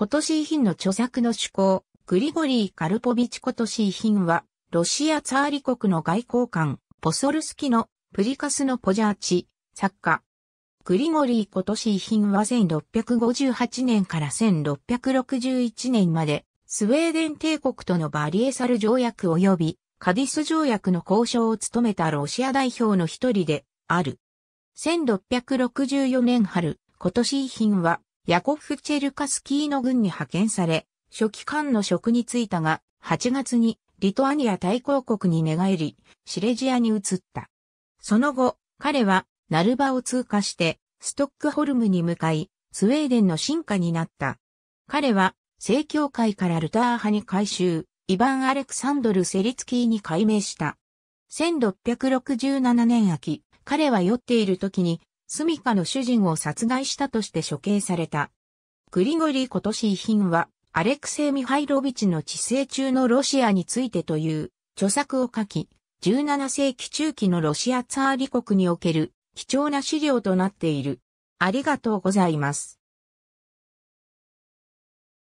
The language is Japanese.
今年遺品の著作の趣向、グリゴリー・カルポビチ今年遺品は、ロシアツァーリ国の外交官、ポソルスキのプリカスのポジャーチ、作家。グリゴリー今年遺品は1658年から1661年まで、スウェーデン帝国とのバリエサル条約及びカディス条約の交渉を務めたロシア代表の一人である。1664年春、今年遺品はヤコフ・チェルカスキーの軍に派遣され、初期官の職に就いたが、8月にリトアニア大公国に寝返り、シレジアに移った。その後、彼はナルバを通過して、ストックホルムに向かい、スウェーデンの進化になった。彼は、正教会からルター派に改修、イヴァン・アレクサンドル・セリツキーに改名した。1667年秋、彼は酔っている時に住処の主人を殺害したとして処刑された。グリゴリー・今年遺品は、アレクセイ・ミハイロビチの治世中のロシアについてという著作を書き、17世紀中期のロシアツァーリ国における貴重な資料となっている。ありがとうございます。